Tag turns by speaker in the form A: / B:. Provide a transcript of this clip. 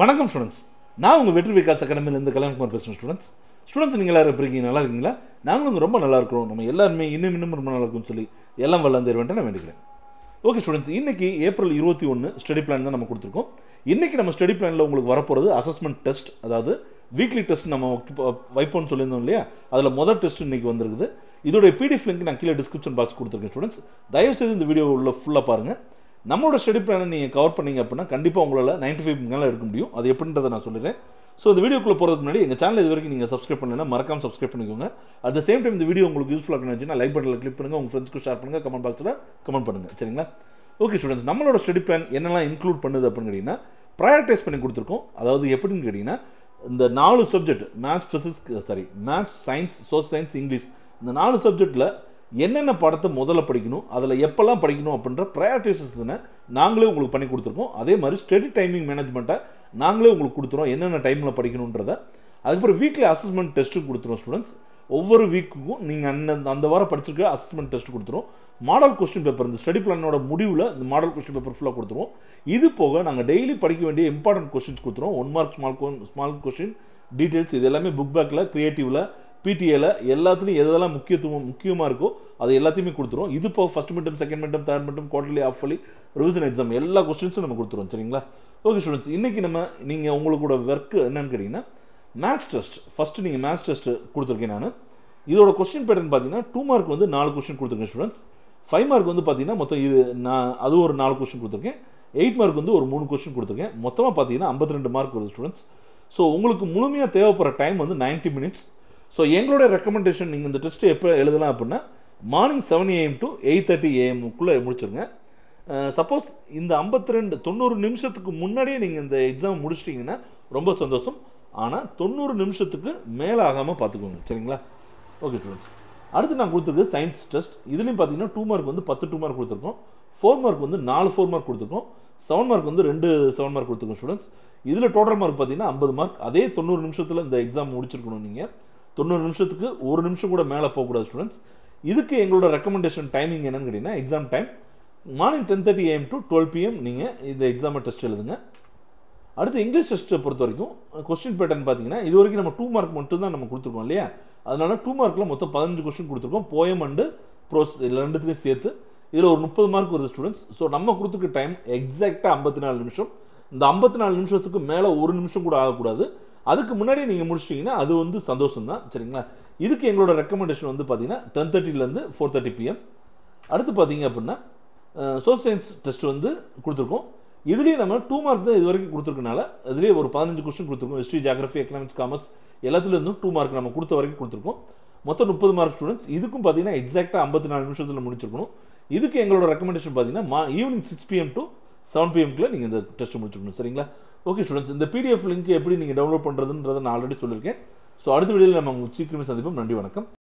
A: வணக்கம் ஸ்டூடெண்ட்ஸ் நான் உங்கள் வெற்றி விகாஸ் அகாடமிலேருந்து கல்யாண்குமார் பேசுகிறேன் ஸ்டூடெண்ட்ஸ் ஸ்டூடெண்ட்ஸ் நீங்கள் எல்லாரும் எப்படி இருக்கீங்க நல்லா இருக்கீங்களா நாங்களும் ரொம்ப நல்லா இருக்கிறோம் நம்ம எல்லாருமே இன்னும் இன்னும் ரொம்ப நல்லா இருக்கும்னு சொல்லி எல்லாம் வல்லாம் நான் வேண்டுகிறேன் ஓகே ஸ்டூடெண்ட்ஸ் இன்றைக்கி ஏப்ரல் இருபத்தி ஒன்று ஸ்டடி பிளான் தான் நம்ம கொடுத்துருக்கோம் இன்றைக்கி நம்ம ஸ்டடி பிளானில் உங்களுக்கு வரப்போகிறது அசஸ்மெண்ட் டெஸ்ட் அதாவது வீக்லி டெஸ்ட் நம்ம வைப்போம்னு சொல்லியிருந்தோம் இல்லையா அதில் முதல் டெஸ்ட் இன்றைக்கி வந்திருக்குது இதோடைய பிடிஎஃப் லிங்க் நான் கீழே டிஸ்கிரிப்ஷன் பாக்ஸ் கொடுத்துருக்கேன் ஸ்டூடெண்ட்ஸ் தயவுசெய்து இந்த வீடியோ உள்ள ஃபுல்லாக பாருங்கள் நம்மளோட ஸ்டடி பிளானை நீங்கள் கவர் பண்ணிங்க அப்படின்னா கண்டிப்பாக உங்களால் நைன்டி ஃபைவ் மேலே எடுக்க முடியும் அது எப்படின்றத நான் சொல்லிடுறேன் ஸோ இந்த வீடியோக்குள்ளே போகிறதுக்கு முன்னாடி எங்கள் சேனல் இது வரைக்கும் நீங்கள் சப்ஸ்கிரைப் பண்ணலைன்னா மறக்காம சப்ஸ்கிரைப் பண்ணிக்கோங்க அட் த சேம் டைம் இந்த வீடியோ உங்களுக்கு யூஸ்ஃபுல்லாக இருந்துச்சுன்னா லைக் பட்டனில் கிளிக் பண்ணுங்கள் உங்கள் ஃப்ரெண்ட்ஸ்க்கு ஷேர் பண்ணுங்கள் கமெண்ட் பாக்ஸில் கமெண்ட் பண்ணுங்கள் சரிங்களா ஓகே ஸ்டூடெண்ட்ஸ் நம்மளோட ஸ்டடி பிளான் என்னெல்லாம் இன்க்ளூட் பண்ணுது அப்படின்னு கேட்டிங்கன்னா ப்ரையாரிட்டைஸ் பண்ணி கொடுத்துருக்கோம் அதாவது எப்படின்னு கேட்டிங்கன்னா இந்த நாலு subject maths physics sorry maths science social science English இந்த நாலு சப்ஜெக்ட்டில் என்னென்ன படத்தை முதல்ல படிக்கணும் அதில் எப்போல்லாம் படிக்கணும் அப்படின்ற ப்ரையாரிட்டிசனை நாங்களே உங்களுக்கு பண்ணி கொடுத்துருக்கோம் அதே மாதிரி ஸ்டடி டைமிங் மேனேஜ்மெண்ட்டை நாங்களே உங்களுக்கு கொடுத்துருவோம் என்னென்ன டைமில் படிக்கணுன்றதை அதுக்கப்புறம் வீக்லி அசஸ்மெண்ட் டெஸ்ட்டு கொடுத்துருவோம் ஸ்டூடெண்ட்ஸ் ஒவ்வொரு வீக்குக்கும் நீங்கள் அந்த அந்த வாரம் படிச்சிருக்க அசஸ்மெண்ட் டெஸ்ட் கொடுத்துருவோம் மாடல் கொஸ்டின் பேப்பர் இந்த ஸ்டடி பிளானோட முடிவில் இந்த மாடல் கொஸ்டின் பேப்பர் ஃபுல்லாக கொடுத்துருவோம் இது போக நாங்கள் டெய்லி படிக்க வேண்டிய இம்பார்ட்டன்ட் கொஸ்டின்ஸ் கொடுத்துருவோம் one mark small small question details இது எல்லாமே புக் பேக்கில் க்ரியேட்டிவில் பிடிஏல எல்லாத்துலையும் எதெல்லாம் முக்கியத்துவம் முக்கியமாக இருக்கோ அது எல்லாத்தையுமே கொடுத்துரும் இது இப்போ first midterm second midterm third midterm quarterly ஆஃப்லி ரிவிஷன் எக்ஸாம் எல்லா கொஸ்டின்ஸும் நம்ம கொடுத்துருவோம் சரிங்களா ஓகே ஸ்டூடெண்ட்ஸ் இன்றைக்கி நம்ம நீங்கள் உங்களோட ஒர்க் என்னன்னு கேட்டிங்கன்னா மேக்ஸ் டெஸ்ட் ஃபஸ்ட்டு நீங்கள் மேக்ஸ் டெஸ்ட் கொடுத்துருக்கேன் நான் இதோட கொஸ்டின் பேட்டர்ன் பார்த்தீங்கன்னா டூ மார்க் வந்து நாலு கொஸ்டின் கொடுத்துருக்கேன் ஸ்டூடெண்ட்ஸ் ஃபைவ் மார்க் வந்து பார்த்தீங்கன்னா மொத்தம் இது நான் அது ஒரு நாலு கொஸ்டின் கொடுத்துருக்கேன் எயிட் மார்க் வந்து ஒரு மூணு கொஸ்டின் கொடுத்துருக்கேன் மொத்தமாக பார்த்தீங்கன்னா ஐம்பத்தி ரெண்டு மார்க் வருது ஸ்டூடெண்ட்ஸ் ஸோ உங்களுக்கு முழுமையாக தேவைப்படுற டைம் வந்து நைன்ட்டி மினிட்ஸ் ஸோ எங்களோட ரெக்கமெண்டேஷன் நீங்கள் இந்த டெஸ்ட்டு எப்போ எழுதலாம் அப்படின்னா morning seven AM to eight thirty ஏஎம்க்குள்ளே முடிச்சிருங்க சப்போஸ் இந்த ஐம்பத்தி ரெண்டு தொண்ணூறு நிமிஷத்துக்கு முன்னாடியே நீங்கள் இந்த எக்ஸாம் முடிச்சிட்டிங்கன்னா ரொம்ப சந்தோஷம் ஆனால் தொண்ணூறு நிமிஷத்துக்கு மேலே ஆகாமல் பார்த்துக்கோங்க சரிங்களா ஓகே ஸ்டூடெண்ட்ஸ் அடுத்து நான் கொடுத்துருக்கு சயின்ஸ் டெஸ்ட் இதுலேயும் பார்த்தீங்கன்னா டூ மார்க் வந்து பத்து டூ மார்க் கொடுத்துருக்கோம் ஃபோர் மார்க் வந்து நாலு ஃபோர் மார்க் கொடுத்துருக்கோம் செவன் மார்க் வந்து ரெண்டு செவன் மார்க் கொடுத்துருக்கோம் ஸ்டூடெண்ட்ஸ் இதில் டோட்டல் மார்க் பார்த்தீங்கன்னா ஐம்பது மார்க் அதே தொண்ணூறு நிமிஷத்தில் இந்த எக்ஸாம் முடிச்சிருக்கணும் நீங்கள் தொண்ணூறு நிமிஷத்துக்கு ஒரு நிமிஷம் கூட மேலே போகக்கூடாது ஸ்டூடெண்ட்ஸ் இதுக்கு எங்களோட ரெக்கமெண்டேஷன் டைமிங் என்னன்னு கேட்டிங்கன்னா exam time morning ten thirty AM to twelve PM நீங்கள் இந்த எக்ஸாமை டெஸ்ட் எழுதுங்க அடுத்து இங்கிலீஷ் டெஸ்ட்டை பொறுத்த வரைக்கும் கொஸ்டின் பேட்டர்ன் பார்த்தீங்கன்னா இது வரைக்கும் நம்ம டூ மார்க் மட்டும் தான் நம்ம கொடுத்துருக்கோம் இல்லையா அதனால டூ மார்க்கில் மொத்தம் பதினஞ்சு கொஸ்டின் கொடுத்துருக்கோம் போயம் அண்டு ப்ரோஸ் ரெண்டுத்துலையும் சேர்த்து இதில் ஒரு முப்பது மார்க் வருது ஸ்டூடெண்ட்ஸ் ஸோ நம்ம கொடுத்துருக்க டைம் எக்ஸாக்டாக ஐம்பத்தி நாலு நிமிஷம் இந்த ஐம்பத்தி நாலு நிமிஷத்துக்கு மேலே ஒரு நிமிஷம் கூட ஆகக்கூடாது அதுக்கு முன்னாடி நீங்கள் முடிச்சிட்டிங்கன்னா அது வந்து சந்தோஷம் தான் சரிங்களா இதுக்கு எங்களோட ரெக்கமெண்டேஷன் வந்து பார்த்தீங்கன்னா டென் தேர்ட்டிலேருந்து ஃபோர் தேர்ட்டி பிஎம் அடுத்து பார்த்தீங்க அப்படின்னா சோசியல் சயின்ஸ் டெஸ்ட் வந்து கொடுத்துருக்கோம் இதுலேயே நம்ம டூ மார்க் தான் இது வரைக்கும் கொடுத்துருக்கனால இதுலேயே ஒரு பதினஞ்சு கொஸ்டின் கொடுத்துருக்கோம் ஹிஸ்ட்ரி ஜாகிரஃபி எக்கனாமிக்ஸ் காமர்ஸ் எல்லாத்துலேருந்தும் டூ மார்க் நம்ம கொடுத்த வரைக்கும் கொடுத்துருக்கோம் மொத்தம் முப்பது மார்க் ஸ்டூடெண்ட்ஸ் இதுக்கும் பார்த்தீங்கன்னா எக்ஸாக்டாக ஐம்பத்தி நாலு நிமிஷத்தில் முடிச்சிருக்கணும் இதுக்கு எங்களோட ரெக்கமெண்டேஷன் பார்த்தீங்கன்னா மா evening six PM to seven பிஎம்க்குள்ளே நீங்கள் இந்த டெஸ்ட் முடிச்சுக்கணும் சரிங்களா ஓகே ஸ்டூடெண்ட்ஸ் இந்த பிடிஎஃப் லிங்க் எப்படி நீங்கள் டவுன்லோட் பண்ணுறதுன்றதை நான் ஆல்ரெடி சொல்லியிருக்கேன் ஸோ அடுத்த வீடியோவில் நம்ம சீக்கிரமே சந்திப்போம் நன்றி வணக்கம்